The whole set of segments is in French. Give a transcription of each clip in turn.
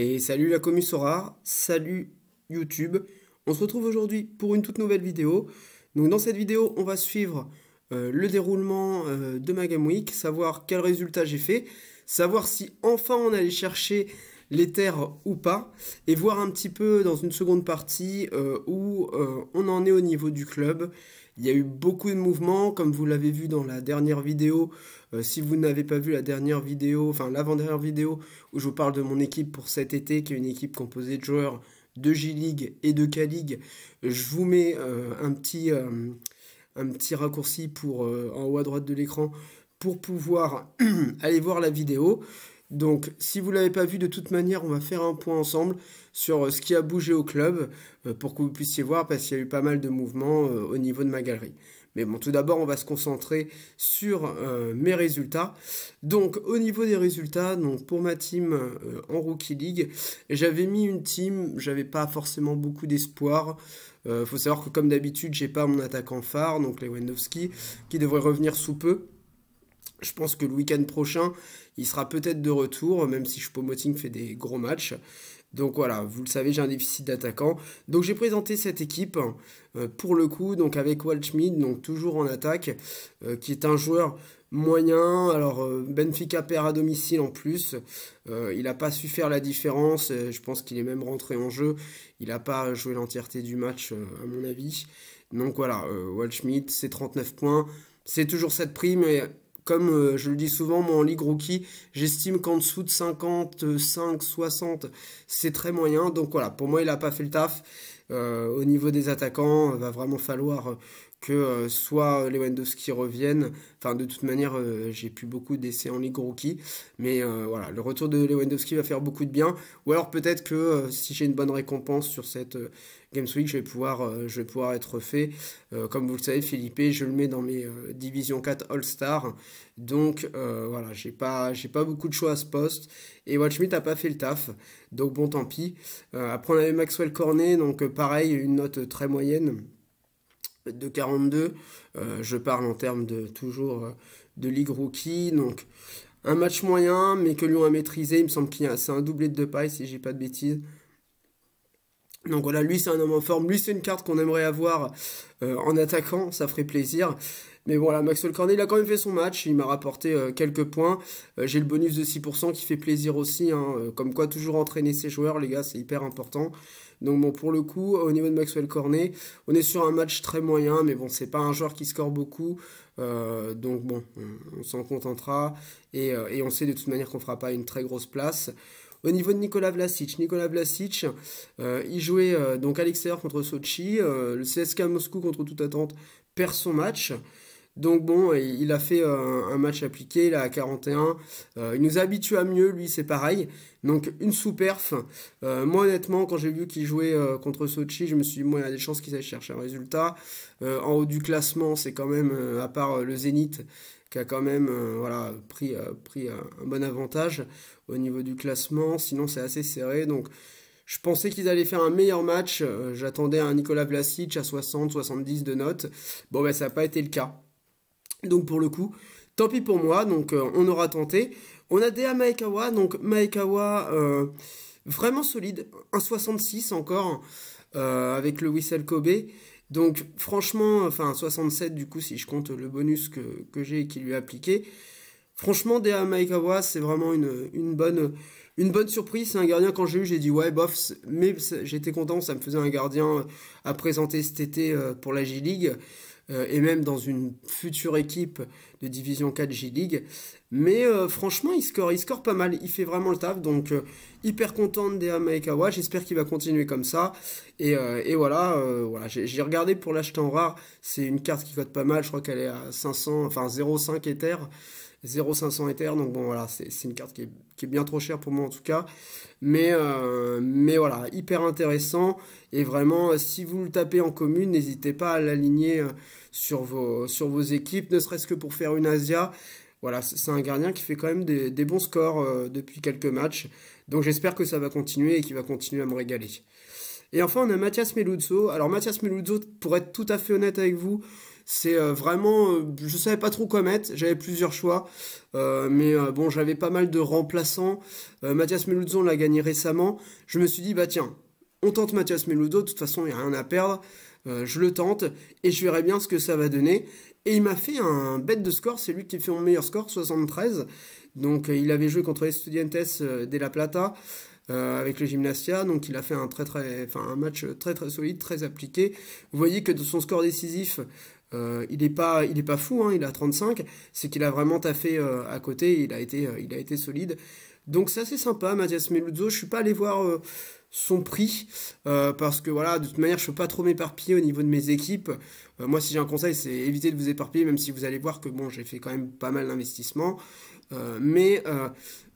Et salut la commu Sora, salut YouTube. On se retrouve aujourd'hui pour une toute nouvelle vidéo. Donc dans cette vidéo, on va suivre euh, le déroulement euh, de ma Game Week, savoir quel résultat j'ai fait, savoir si enfin on allait chercher les terres ou pas, et voir un petit peu dans une seconde partie euh, où on en est au niveau du club, il y a eu beaucoup de mouvements, comme vous l'avez vu dans la dernière vidéo. Euh, si vous n'avez pas vu la dernière vidéo, enfin l'avant-dernière vidéo, où je vous parle de mon équipe pour cet été, qui est une équipe composée de joueurs de J-League et de K-League, je vous mets euh, un, petit, euh, un petit raccourci pour, en haut à droite de l'écran pour pouvoir aller voir la vidéo. Donc, si vous ne l'avez pas vu, de toute manière, on va faire un point ensemble sur euh, ce qui a bougé au club euh, pour que vous puissiez voir, parce qu'il y a eu pas mal de mouvements euh, au niveau de ma galerie. Mais bon, tout d'abord, on va se concentrer sur mes résultats. Donc, au niveau des résultats, donc pour ma team en Rookie League, j'avais mis une team, j'avais pas forcément beaucoup d'espoir. Il faut savoir que, comme d'habitude, j'ai pas mon attaquant phare, donc Wendowski qui devrait revenir sous peu. Je pense que le week-end prochain, il sera peut-être de retour, même si je moting fait des gros matchs. Donc voilà, vous le savez, j'ai un déficit d'attaquant. Donc j'ai présenté cette équipe euh, pour le coup, donc avec Walchmid, donc toujours en attaque, euh, qui est un joueur moyen. Alors euh, Benfica perd à domicile en plus. il n'a pas su faire la différence. je pense qu'il est même rentré en jeu. Il n'a pas joué l'entièreté du match, à mon avis. Donc voilà, Walchmid, c'est 39 points. C'est toujours cette prime. Comme euh, je le dis souvent, moi en Ligue Rookie, j'estime qu'en dessous de 55, 60, c'est très moyen. Donc voilà, pour moi, il n'a pas fait le taf. Euh, au niveau des attaquants, il euh, va vraiment falloir que soit Lewandowski revienne. Enfin, de toute manière, j'ai pu beaucoup d'essais en Ligue Rookie. Mais voilà, le retour de Lewandowski va faire beaucoup de bien. Ou alors peut-être que si j'ai une bonne récompense sur cette Games Week, je vais pouvoir, euh, je vais pouvoir être fait. Euh, comme vous le savez, Philippe, je le mets dans mes euh, Division 4 All-Star. Donc voilà, j'ai pas, j'ai pas beaucoup de choix à ce poste. Et Watchmit n'a pas fait le taf. Donc bon, tant pis. après, on avait Maxwell Cornet, donc pareil, une note très moyenne de 42. je parle en termes de toujours de ligue rookie. Donc un match moyen, mais que Lyon a maîtrisé. Il me semble qu'il y a c'est un doublé de pailles, si j'ai pas de bêtises. Donc voilà, lui c'est un homme en forme, lui c'est une carte qu'on aimerait avoir euh, en attaquant, ça ferait plaisir. Mais voilà, Maxwell Cornet, il a quand même fait son match, il m'a rapporté euh, quelques points. Euh, j'ai le bonus de 6% qui fait plaisir aussi, hein. comme quoi toujours entraîner ses joueurs, les gars, c'est hyper important. Donc bon, pour le coup, au niveau de Maxwell Cornet, on est sur un match très moyen, mais bon, c'est pas un joueur qui score beaucoup. donc bon, on, s'en contentera et, et, on sait de toute manière qu'on fera pas une très grosse place. Au niveau de Nicolas Vlasic, Nicolas Vlasic, euh, il jouait euh, donc à l'extérieur contre Sochi, euh, le CSK Moscou contre toute attente perd son match. Donc bon, il a fait un match appliqué, là à 41. il nous habitue à mieux, lui c'est pareil. Donc une sous-perf. moi honnêtement, quand j'ai vu qu'il jouait contre Sochi, je me suis dit, moi il y a des chances qu'il aille chercher un résultat. en haut du classement, c'est quand même, à part le Zénith, qui a quand même euh, voilà, pris, euh, pris un, bon avantage au niveau du classement. Sinon, c'est assez serré. Donc, je pensais qu'ils allaient faire un meilleur match. Euh, j'attendais un Nicolas Vlasic à 60, 70 de notes. Bon, ben, ça n'a pas été le cas. Donc, pour le coup, tant pis pour moi. Donc, on aura tenté. On a Dea Maekawa. Donc, Maekawa, vraiment solide. Un 66 encore, avec le Whistle Kobe. Donc franchement, enfin 67 du coup si je compte le bonus que, j'ai qui lui est appliqué, franchement Dea Maikawa, c'est vraiment une, bonne, une bonne surprise. C'est un gardien quand j'ai eu j'ai dit ouais bof, mais j'étais content, ça me faisait un gardien euh, à présenter cet été euh, pour la g league euh, et même dans une future équipe de Division 4 J-League. Mais euh, franchement, il score, il score pas mal, il fait vraiment le taf, donc euh, hyper content de Dea Maekawa, j'espère qu'il va continuer comme ça. Et, voilà, voilà j'ai regardé pour l'acheter en rare, c'est une carte qui cote pas mal, je crois qu'elle est à 500, enfin 0,5 Ether. 0500 Ether. Donc bon, voilà, c'est une carte qui est, bien trop chère pour moi en tout cas. Mais, euh, mais voilà, hyper intéressant. Et vraiment, euh, si vous le tapez en commune, n'hésitez pas à l'aligner euh, sur vos, sur vos équipes, ne serait-ce que pour faire une Asia. Voilà, c'est un gardien qui fait quand même des, bons scores depuis quelques matchs. Donc j'espère que ça va continuer et qu'il va continuer à me régaler. Et enfin, on a Mathias Meluzzo. Alors Mathias Meluzzo, pour être tout à fait honnête avec vous, c'est euh, vraiment, euh, je savais pas trop quoi mettre, j'avais plusieurs choix, euh, mais bon, j'avais pas mal de remplaçants. Mathias Meluzon l'a gagné récemment. Je me suis dit, bah tiens, on tente Mathias Meludo, de toute façon, il n'y a rien à perdre. je le tente et je verrai bien ce que ça va donner. Et il m'a fait un bête de score, c'est lui qui fait mon meilleur score, 73. Donc il avait joué contre Estudiantes de la Plata avec le Gymnastia, donc il a fait un, très, un match très très solide, très appliqué. Vous voyez que de son score décisif, euh, il n'est pas, il pas fou, hein, il a 35, c'est qu'il a vraiment taffé euh, à côté, il a été, euh, il a été solide. Donc c'est assez sympa, Mathias Meluzzo. Je suis pas allé voir son prix parce que voilà, de toute manière, je ne peux pas trop m'éparpiller au niveau de mes équipes. moi, si j'ai un conseil, c'est éviter de vous éparpiller, même si vous allez voir que bon, j'ai fait quand même pas mal d'investissements. mais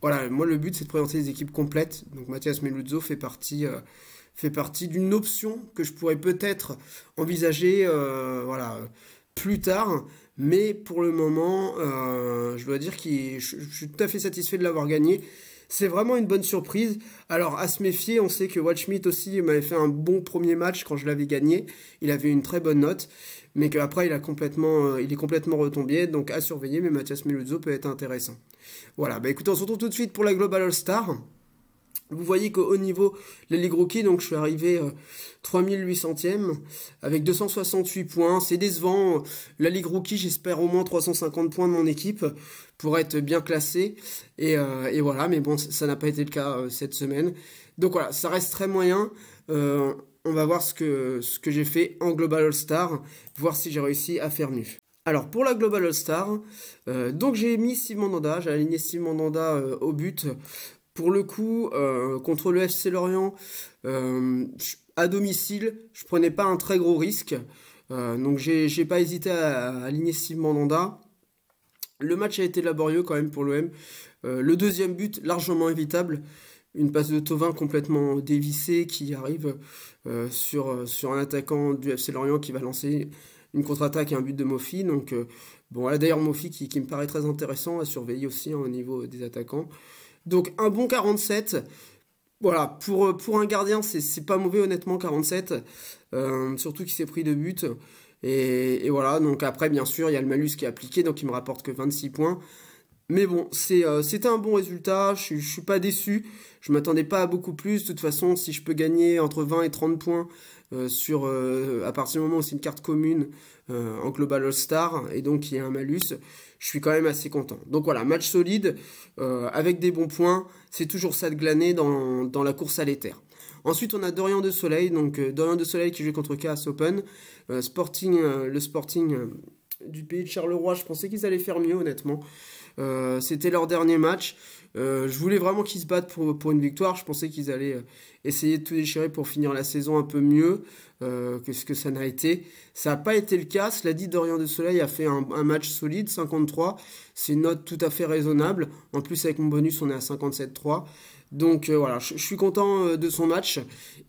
voilà, moi le but c'est de présenter les équipes complètes. Donc Mathias Meluzzo fait partie fait partie d'une option que je pourrais peut-être envisager euh, voilà, plus tard. Mais pour le moment, euh, je dois dire que je, suis tout à fait satisfait de l'avoir gagné. C'est vraiment une bonne surprise. Alors à se méfier, on sait que Watchmeet aussi m'avait fait un bon premier match quand je l'avais gagné. Il avait une très bonne note, mais qu'après il a complètement, euh, il est complètement retombé. Donc à surveiller, mais Mathias Meluzzo peut être intéressant. Voilà. Bah écoutez, on se retrouve tout de suite pour la Global All Star. Vous voyez qu'au niveau de la Ligue Rookie, donc je suis arrivé 3800ème euh, avec 268 points. C'est décevant. La Ligue Rookie, j'espère au moins 350 points de mon équipe pour être bien classé. Euh, et, voilà, mais bon, ça n'a pas été le cas euh, cette semaine. Donc voilà, ça reste très moyen. on va voir ce que, ce que j'ai fait en Global All-Star, voir si j'ai réussi à faire mieux. Alors pour la Global All-Star, donc j'ai mis Steve Mandanda, j'ai aligné Steve Mandanda au but pour le coup, euh, contre le FC Lorient, euh, à domicile, je prenais pas un très gros risque. Euh, donc donc j'ai pas hésité à, aligner Steve Mandanda. Le match a été laborieux quand même pour l'OM. le deuxième but, largement évitable. Une passe de Tovin complètement dévissée qui arrive sur, un attaquant du FC Lorient qui va lancer une contre-attaque et un but de Mofi. Donc, bon, là d'ailleurs, Mofi qui, me paraît très intéressant à surveiller aussi hein, au niveau des attaquants. Donc un bon 47. Voilà, pour, euh, pour un gardien, c'est pas mauvais honnêtement 47. Euh, surtout qu'il s'est pris de but. Et, voilà, donc après, bien sûr, il y a le malus qui est appliqué, donc il me rapporte que 26 points. Mais bon, euh, c'était un bon résultat, je, ne suis pas déçu, je m'attendais pas à beaucoup plus. De toute façon, si je peux gagner entre 20 et 30 points sur à partir du moment où c'est une carte commune en Global All-Star, et donc il y a un malus, je suis quand même assez content. Donc voilà, match solide, euh, avec des bons points, c'est toujours ça de glaner dans, la course à l'éther. Ensuite, on a Dorian de Soleil, donc euh, Dorian de Soleil qui joue contre Chaos Open, euh, sporting, le Sporting du pays de Charleroi, je pensais qu'ils allaient faire mieux honnêtement. Euh, c'était leur dernier match. Euh, je voulais vraiment qu'ils se battent pour, une victoire. Je pensais qu'ils allaient euh, essayer de tout déchirer pour finir la saison un peu mieux que ce que ça n'a été. Ça n'a pas été le cas. Cela dit, Dorian de Soleil a fait un, match solide, 53. C'est une note tout à fait raisonnable. En plus, avec mon bonus, on est à 57-3. Donc voilà, je, suis content de son match.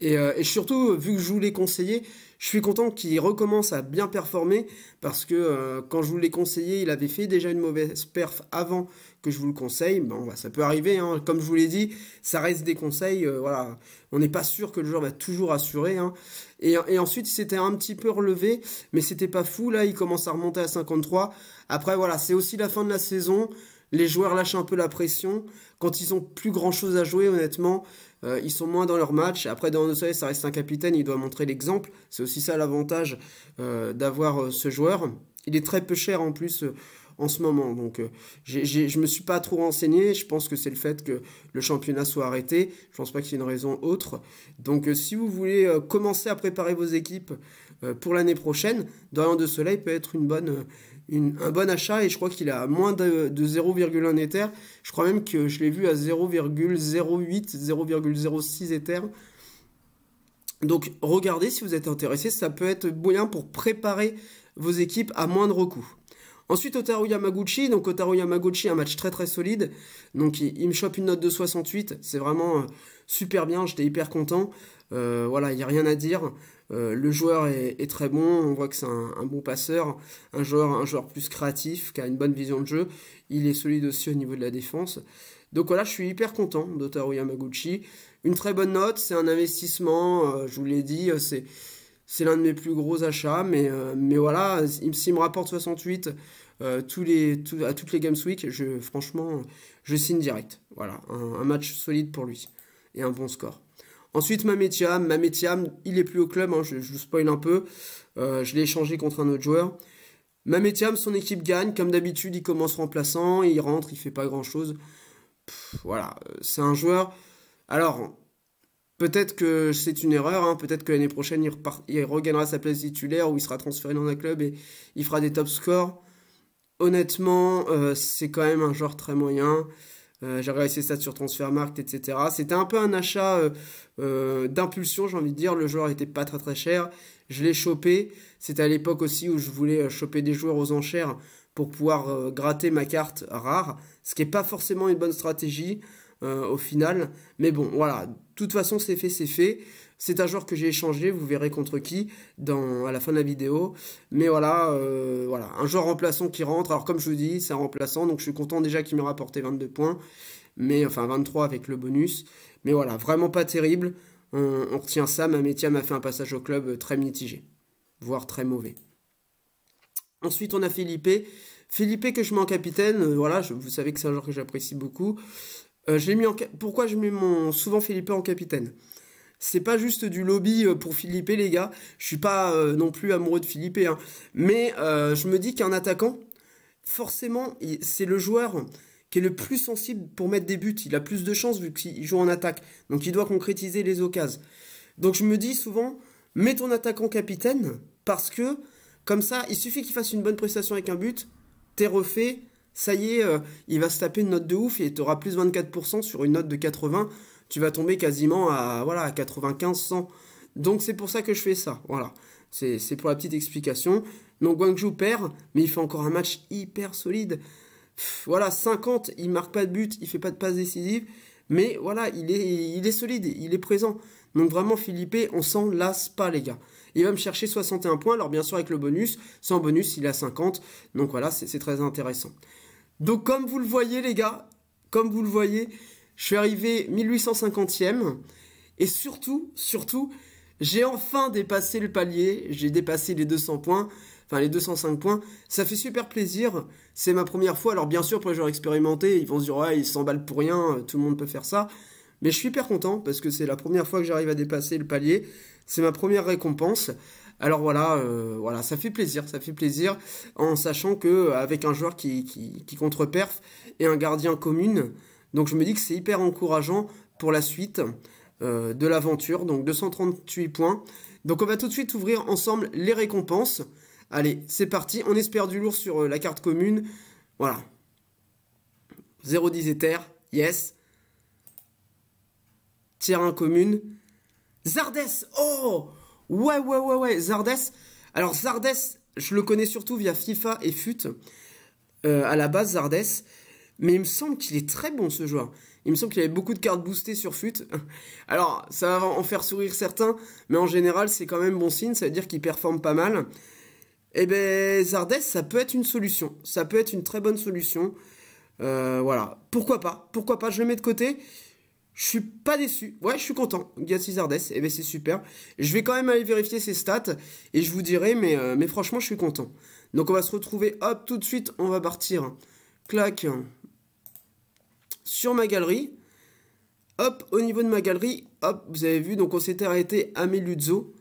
Et, surtout, vu que je voulais conseiller je suis content qu'il recommence à bien performer parce que euh, quand je vous l'ai conseillé, il avait fait déjà une mauvaise perf avant que je vous le conseille. Bon, bah, ça peut arriver, hein. comme je vous l'ai dit, ça reste des conseils. Euh, voilà, on n'est pas sûr que le joueur va toujours assurer. Hein. Et, ensuite, il s'était un petit peu relevé, mais c'était pas fou. Là, il commence à remonter à 53. Après, voilà, c'est aussi la fin de la saison. Les joueurs lâchent un peu la pression. Quand ils ont plus grand chose à jouer, honnêtement, euh, ils sont moins dans leur match. Après, dans le Soleil, ça reste un capitaine, il doit montrer l'exemple. C'est aussi ça l'avantage euh, d'avoir euh, ce joueur. Il est très peu cher en plus en ce moment. Donc je ne me suis pas trop renseigné. Je pense que c'est le fait que le championnat soit arrêté. Je ne pense pas qu'il y ait une raison autre. Donc si vous voulez commencer à préparer vos équipes euh, pour l'année prochaine, Dorian de Soleil peut être une bonne, euh, un bon achat et je crois qu'il a moins de, 0,1 Ether. Je crois même que je l'ai vu à 0,08, 0,06 Ether. Donc regardez si vous êtes intéressé, ça peut être moyen pour préparer vos équipes à moindre coût. Ensuite, Otaru Yamaguchi. Donc, Otaru Yamaguchi, un match très très solide. Donc, il, me chope une note de 68. C'est vraiment euh, super bien. J'étais hyper content. voilà, il n'y a rien à dire. Euh, le joueur est, très bon, on voit que c'est un, bon passeur, un joueur, un joueur plus créatif, qui a une bonne vision de jeu. Il est solide aussi au niveau de la défense. Donc voilà, je suis hyper content d'Otaru Yamaguchi. Une très bonne note, c'est un investissement, euh, je vous l'ai dit, euh, c'est, c'est l'un de mes plus gros achats, mais, mais voilà, s'il me rapporte 68 tous les, à toutes les Games Week, franchement, je signe direct. Voilà, un match solide pour lui et un bon score. Ensuite, Mametiam. Mametiam, il est plus au club, hein, je, vous spoil un peu. Euh, je l'ai échangé contre un autre joueur. Mametiam, son équipe gagne. Comme d'habitude, il commence remplaçant, il rentre, il fait pas grand-chose. Voilà, c'est un joueur... Alors, peut-être que c'est une erreur, hein. peut-être que l'année prochaine, il, regagnera sa place titulaire ou il sera transféré dans un club et il fera des top scores. Honnêtement, euh, c'est quand même un joueur très moyen. Euh, j'ai réalisé ça sur Transfermarkt, etc. C'était un peu un achat euh, euh, d'impulsion, j'ai envie de dire. Le joueur n'était pas très très cher. Je l'ai chopé. C'était à l'époque aussi où je voulais choper des joueurs aux enchères pour pouvoir gratter ma carte rare, ce qui n'est pas forcément une bonne stratégie au final. Mais bon, voilà. De toute façon, c'est fait, c'est fait. C'est un joueur que j'ai échangé, vous verrez contre qui dans, à la fin de la vidéo. Mais voilà, euh, voilà, un joueur remplaçant qui rentre. Alors comme je vous dis, c'est un remplaçant, donc je suis content déjà qu'il m'ait rapporté 22 points. Mais enfin 23 avec le bonus. Mais voilà, vraiment pas terrible. On, retient ça. Ma métier m'a fait un passage au club très mitigé, voire très mauvais. Ensuite, on a Philippe. Philippe que je mets en capitaine, euh, voilà, vous savez que c'est un joueur que j'apprécie beaucoup. Euh, mis en, pourquoi je mets mon, souvent Philippe en capitaine c'est pas juste du lobby euh, pour Philippe, les gars. Je suis pas euh, non plus amoureux de Philippe, hein. mais euh, je me dis qu'un attaquant, forcément, c'est le joueur qui est le plus sensible pour mettre des buts. Il a plus de chances vu qu'il joue en attaque. Donc il doit concrétiser les occasions. Donc je me dis souvent, mets ton attaquant capitaine, parce que comme ça, il suffit qu'il fasse une bonne prestation avec un but, t'es refait, ça y est, il va se taper une note de ouf et auras plus 24% sur une note de 80 tu vas tomber quasiment à, voilà, à 95-100. Donc c'est pour ça que je fais ça, voilà. C'est pour la petite explication. Donc Guangzhou perd, mais il fait encore un match hyper solide. voilà, 50, il marque pas de but, il fait pas de passe décisive, mais voilà, il est, il est solide, il est présent. Donc vraiment, Philippe, on s'en lasse pas, les gars. Il va me chercher 61 points, alors bien sûr avec le bonus, sans bonus, il a 50. Donc voilà, c'est très intéressant. Donc comme vous le voyez, les gars, comme vous le voyez, je suis arrivé 1850e. Et surtout, surtout, j'ai enfin dépassé le palier. J'ai dépassé les 200 points. Enfin, les 205 points. Ça fait super plaisir. C'est ma première fois. Alors, bien sûr, pour les joueurs expérimentés, ils vont se dire, ouais, ils s'emballent pour rien. Euh, tout le monde peut faire ça. Mais je suis hyper content parce que c'est la première fois que j'arrive à dépasser le palier. C'est ma première récompense. Alors voilà, euh, voilà, ça fait plaisir, ça fait plaisir en sachant que euh, avec un joueur qui, qui, qui contre-perf et un gardien commune, donc je me dis que c'est hyper encourageant pour la suite euh, de l'aventure. Donc 238 points. Donc on va tout de suite ouvrir ensemble les récompenses. Allez, c'est parti. On espère du lourd sur euh, la carte commune. Voilà. 0,10 éther. Yes. tier 1 commune. Zardes Oh Ouais, ouais, ouais, ouais. Zardes. Alors Zardes, je le connais surtout via FIFA et FUT. Euh, à la base, Zardes mais il me semble qu'il est très bon ce joueur. Il me semble qu'il avait beaucoup de cartes boostées sur fut. Alors, ça va en faire sourire certains, mais en général, c'est quand même bon signe, ça veut dire qu'il performe pas mal. Eh ben, Zardes, ça peut être une solution. Ça peut être une très bonne solution. Euh, voilà. Pourquoi pas Pourquoi pas Je le mets de côté. Je suis pas déçu. Ouais, je suis content. Gatsy Zardes, eh ben, c'est super. Je vais quand même aller vérifier ses stats et je vous dirai, mais, euh, mais franchement, je suis content. Donc, on va se retrouver. Hop, tout de suite, on va partir. Clac sur ma galerie. Hop, au niveau de ma galerie, hop, vous avez vu, donc on s'était arrêté à Meluzzo.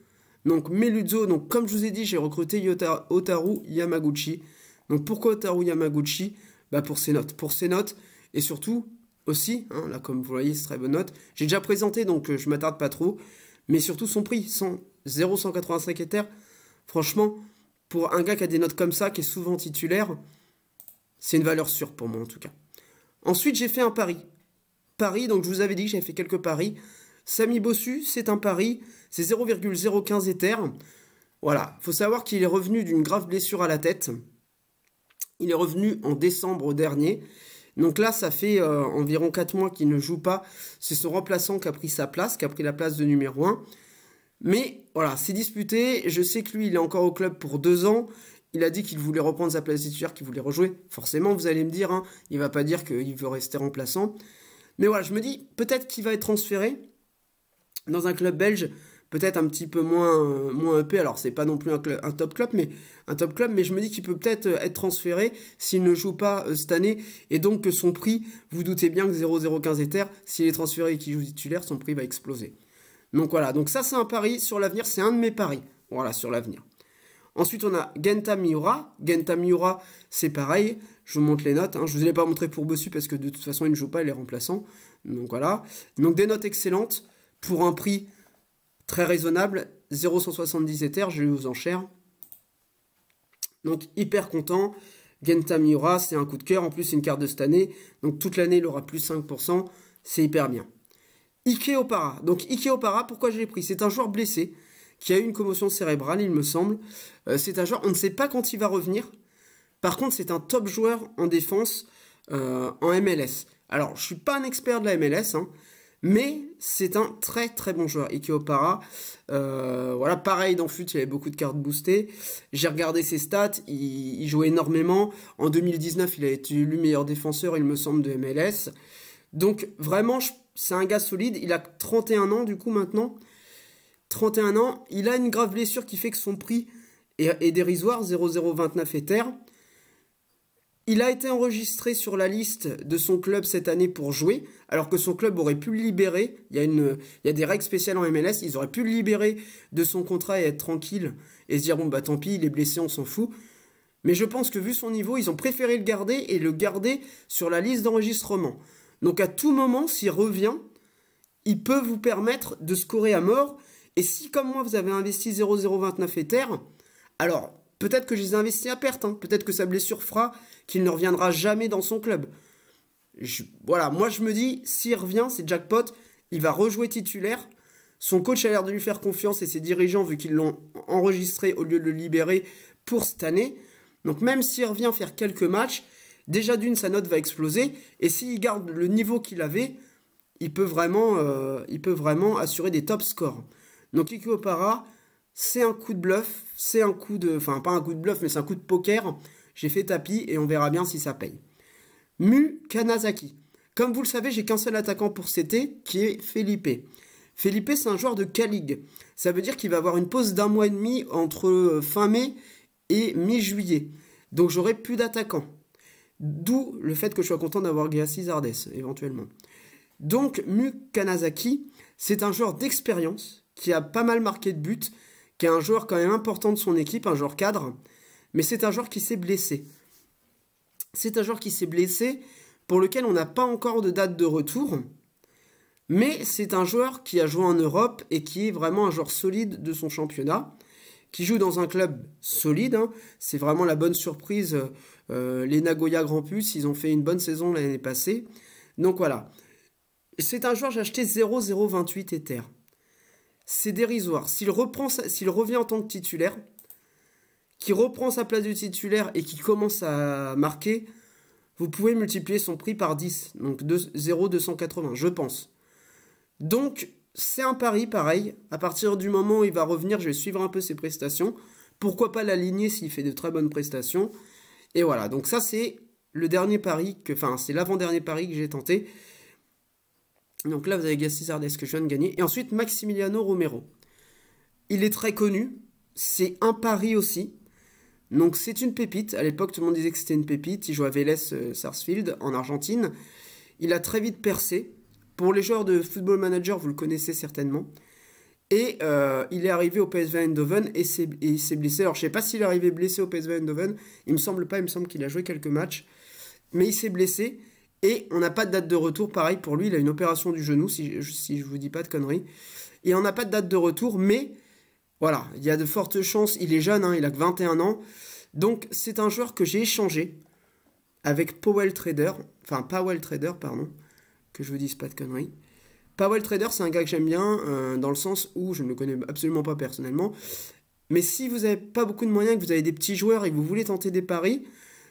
Donc Meluzzo, donc comme je vous ai dit, j'ai recruté Otaru Yamaguchi. Donc pourquoi Otaru Yamaguchi Bah pour ses notes. Pour ses notes, et surtout, aussi, hein, là comme vous voyez, c'est très bonne note. J'ai déjà présenté, donc je euh, je m'attarde pas trop. Mais surtout son prix, 0,185 éthers. Franchement, pour un gars qui a des notes comme ça, qui est souvent titulaire, c'est une valeur sûre pour moi en tout cas. Ensuite, j'ai fait un pari. Paris, donc je vous avais dit que j'avais fait quelques paris. Samy Bossu, c'est un pari, c'est 0,015 Ether. Voilà, il faut savoir qu'il est revenu d'une grave blessure à la tête. Il est revenu en décembre dernier. Donc là, ça fait euh, environ 4 mois qu'il ne joue pas. C'est son remplaçant qui a pris sa place, qui a pris la place de numéro 1. Mais voilà, c'est disputé. Je sais que lui, il est encore au club pour 2 ans il a dit qu'il voulait reprendre sa place titulaire, qu'il voulait rejouer. Forcément, vous allez me dire, il hein. il va pas dire qu'il veut rester remplaçant. Mais voilà, je me dis, peut-être qu'il va être transféré dans un club belge, peut-être un petit peu moins, euh, moins EP. Alors, c'est pas non plus un, top club, mais un top club, mais je me dis qu'il peut peut-être euh, être transféré s'il ne joue pas euh, cette année. Et donc, que son prix, vous doutez bien que 0,015 Ether, s'il est transféré et qu'il joue titulaire, son prix va exploser. Donc voilà, donc ça c'est un pari sur l'avenir, c'est un de mes paris. Voilà, sur l'avenir. Ensuite, on a Genta Miura. Genta Miura, c'est pareil. Je vous montre les notes. Hein. Je ne vous ai pas montré pour Bossu parce que de toute façon, il ne joue pas, il est remplaçant. Donc voilà. Donc des notes excellentes pour un prix très raisonnable. 0,170 Ether, je vais vous en Donc hyper content. Genta Miura, c'est un coup de cœur. En plus, c'est une carte de cette année. Donc toute l'année, il aura plus 5%. C'est hyper bien. Ike Opara. Donc Ike Opara, pourquoi je l'ai pris C'est un joueur blessé qui a eu une commotion cérébrale, il me semble. Euh, c'est un joueur, on ne sait pas quand il va revenir. Par contre, c'est un top joueur en défense euh, en MLS. Alors, je ne suis pas un expert de la MLS, hein, mais c'est un très très bon joueur. Ike euh, voilà, pareil dans FUT, il avait beaucoup de cartes boostées. J'ai regardé ses stats, il, il, jouait énormément. En 2019, il a été élu meilleur défenseur, il me semble, de MLS. Donc vraiment, c'est un gars solide. Il a 31 ans du coup maintenant. 31 ans, il a une grave blessure qui fait que son prix est, dérisoire, 0,029 Ether. Il a été enregistré sur la liste de son club cette année pour jouer, alors que son club aurait pu le libérer. Il y a, une, il y a des règles spéciales en MLS, ils auraient pu le libérer de son contrat et être tranquille et se dire bon bah tant pis, il est blessé, on s'en fout. Mais je pense que vu son niveau, ils ont préféré le garder et le garder sur la liste d'enregistrement. Donc à tout moment, s'il revient, il peut vous permettre de scorer à mort et si, comme moi, vous avez investi 0,029 Ether, alors peut-être que je les ai investis à perte. Hein. Peut-être que sa blessure fera qu'il ne reviendra jamais dans son club. voilà, moi je me dis, s'il revient, c'est jackpot, il va rejouer titulaire. Son coach a l'air de lui faire confiance et ses dirigeants, vu qu'ils l'ont enregistré au lieu de le libérer pour cette année. Donc même s'il revient faire quelques matchs, déjà d'une, sa note va exploser. Et s'il garde le niveau qu'il avait, il peut vraiment, euh, il peut vraiment assurer des top scores. Donc Kiki c'est un coup de bluff, c'est un coup de... Enfin, pas un coup de bluff, mais c'est un coup de poker. J'ai fait tapis et on verra bien si ça paye. Mu Kanazaki. Comme vous le savez, j'ai qu'un seul attaquant pour cet été, qui est Felipe. Felipe, c'est un joueur de k Ça veut dire qu'il va avoir une pause d'un mois et demi entre euh, fin mai et mi-juillet. Donc j'aurai plus d'attaquants. D'où le fait que je sois content d'avoir Gassi Zardes, éventuellement. Donc, Mu Kanazaki, c'est un joueur d'expérience qui a pas mal marqué de but, qui est un joueur quand même important de son équipe, un joueur cadre, mais c'est un joueur qui s'est blessé. C'est un joueur qui s'est blessé, pour lequel on n'a pas encore de date de retour, mais c'est un joueur qui a joué en Europe et qui est vraiment un joueur solide de son championnat, qui joue dans un club solide. Hein. C'est vraiment la bonne surprise. Euh, euh, les Nagoya Grampus, ils ont fait une bonne saison l'année passée. Donc voilà. C'est un joueur, j'ai acheté 0,028 Ether c'est dérisoire. S'il revient en tant que titulaire, qui reprend sa place de titulaire et qui commence à marquer, vous pouvez multiplier son prix par 10, donc 0,280, je pense. Donc, c'est un pari pareil. À partir du moment où il va revenir, je vais suivre un peu ses prestations. Pourquoi pas l'aligner s'il fait de très bonnes prestations Et voilà, donc ça, c'est le dernier pari, que, enfin, c'est l'avant-dernier pari que j'ai tenté. Donc là, vous avez Gassi Zardes que je viens de gagner. Et ensuite, Maximiliano Romero. Il est très connu. C'est un pari aussi. Donc c'est une pépite. À l'époque, tout le monde disait que c'était une pépite. Il jouait à Vélez euh, Sarsfield en Argentine. Il a très vite percé. Pour les joueurs de Football Manager, vous le connaissez certainement. Et euh, il est arrivé au PSV Eindhoven et, il s'est blessé. Alors je ne sais pas s'il est arrivé blessé au PSV Eindhoven. Il me semble pas. Il me semble qu'il a joué quelques matchs. Mais il s'est blessé. Et on n'a pas de date de retour, pareil pour lui, il a une opération du genou, si, je ne vous dis pas de conneries. Et on n'a pas de date de retour, mais voilà, il y a de fortes chances, il est jeune, hein, il a que 21 ans. Donc c'est un joueur que j'ai échangé avec Powell Trader, enfin Powell Trader, pardon, que je vous dise pas de conneries. Powell Trader, c'est un gars que j'aime bien, euh, dans le sens où je ne le connais absolument pas personnellement. Mais si vous n'avez pas beaucoup de moyens, que vous avez des petits joueurs et que vous voulez tenter des paris,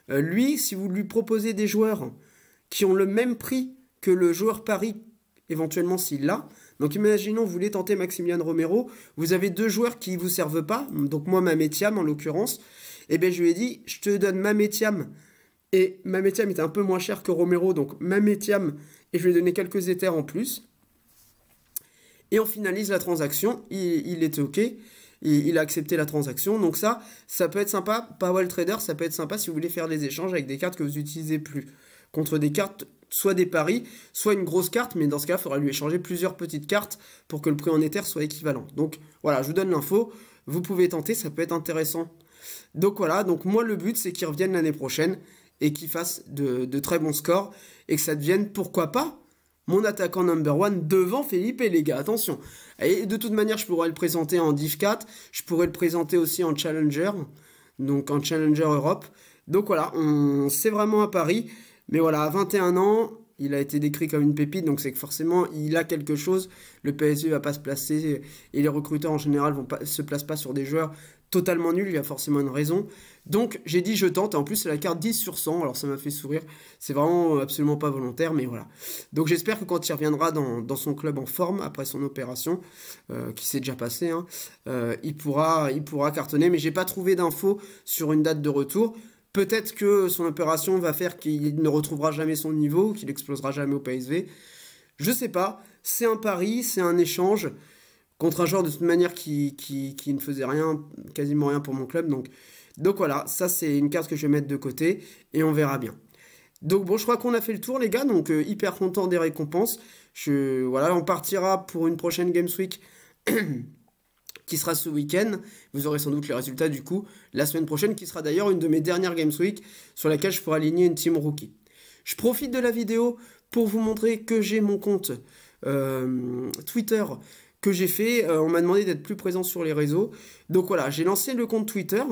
euh, lui, si vous lui proposez des joueurs qui ont le même prix que le joueur Paris, éventuellement s'il l'a. Donc imaginons, vous voulez tenter Maximilian Romero, vous avez deux joueurs qui ne vous servent pas, donc moi ma Mametiam en l'occurrence, et eh bien je lui ai dit, je te donne ma métiam. et ma métiam était un peu moins cher que Romero, donc ma métiam. et je lui ai donné quelques éthers en plus, et on finalise la transaction, il, est était ok, il, il, a accepté la transaction, donc ça, ça peut être sympa, Powell Trader, ça peut être sympa si vous voulez faire des échanges avec des cartes que vous n'utilisez plus contre des cartes, soit des paris, soit une grosse carte, mais dans ce cas, il faudra lui échanger plusieurs petites cartes pour que le prix en éther soit équivalent. Donc voilà, je vous donne l'info, vous pouvez tenter, ça peut être intéressant. Donc voilà, donc moi le but c'est qu'il revienne l'année prochaine et qu'il fasse de, très bons scores et que ça devienne, pourquoi pas, mon attaquant number one devant Felipe, les gars, attention. Et de toute manière, je pourrais le présenter en Div 4, je pourrais le présenter aussi en Challenger, donc en Challenger Europe. Donc voilà, c'est vraiment à Paris. Mais voilà, à 21 ans, il a été décrit comme une pépite, donc c'est que forcément, il a quelque chose. Le PSG va pas se placer et les recruteurs en général vont se placent pas sur des joueurs totalement nuls. Il y a forcément une raison. Donc j'ai dit je tente. Et en plus, c'est la carte 10 sur 100. Alors ça m'a fait sourire. C'est vraiment absolument pas volontaire, mais voilà. Donc j'espère que quand il reviendra dans, son club en forme après son opération, euh, qui s'est déjà passée, hein, euh, il, pourra, il pourra cartonner. Mais j'ai pas trouvé d'infos sur une date de retour. Peut-être que son opération va faire qu'il ne retrouvera jamais son niveau, qu'il explosera jamais au PSV. Je sais pas. C'est un pari, c'est un échange contre un joueur de toute manière qui, qui, qui, ne faisait rien, quasiment rien pour mon club. Donc, donc voilà, ça c'est une carte que je vais mettre de côté et on verra bien. Donc bon, je crois qu'on a fait le tour les gars, donc euh, hyper content des récompenses. Je, voilà, on partira pour une prochaine Games Week. qui sera ce week-end. Vous aurez sans doute les résultats du coup la semaine prochaine, qui sera d'ailleurs une de mes dernières Games Week sur laquelle je pourrai aligner une team rookie. Je profite de la vidéo pour vous montrer que j'ai mon compte euh, Twitter que j'ai fait. Euh, on m'a demandé d'être plus présent sur les réseaux. Donc voilà, j'ai lancé le compte Twitter.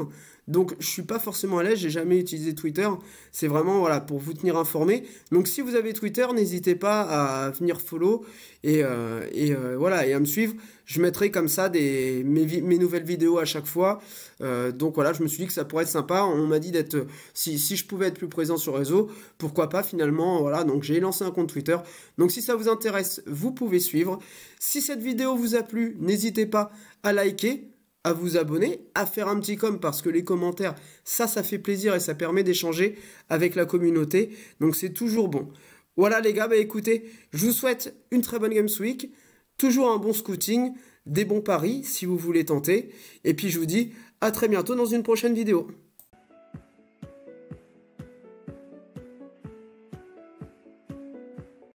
Donc je suis pas forcément à l'aise, j'ai jamais utilisé Twitter. C'est vraiment voilà pour vous tenir informé. Donc si vous avez Twitter, n'hésitez pas à venir follow et, euh, euh, voilà et à me suivre. Je mettrai comme ça des mes, nouvelles vidéos à chaque fois. Euh, donc voilà, je me suis dit que ça pourrait être sympa. On m'a dit d'être si, si je pouvais être plus présent sur réseau, pourquoi pas finalement voilà. Donc j'ai lancé un compte Twitter. Donc si ça vous intéresse, vous pouvez suivre. Si cette vidéo vous a plu, n'hésitez pas à liker à vous abonner, à faire un petit com parce que les commentaires, ça, ça fait plaisir et ça permet d'échanger avec la communauté. Donc c'est toujours bon. Voilà les gars, bah, écoutez, je vous souhaite une très bonne Games Week, toujours un bon scouting, des bons paris si vous voulez tenter. Et puis je vous dis à très bientôt dans une prochaine vidéo.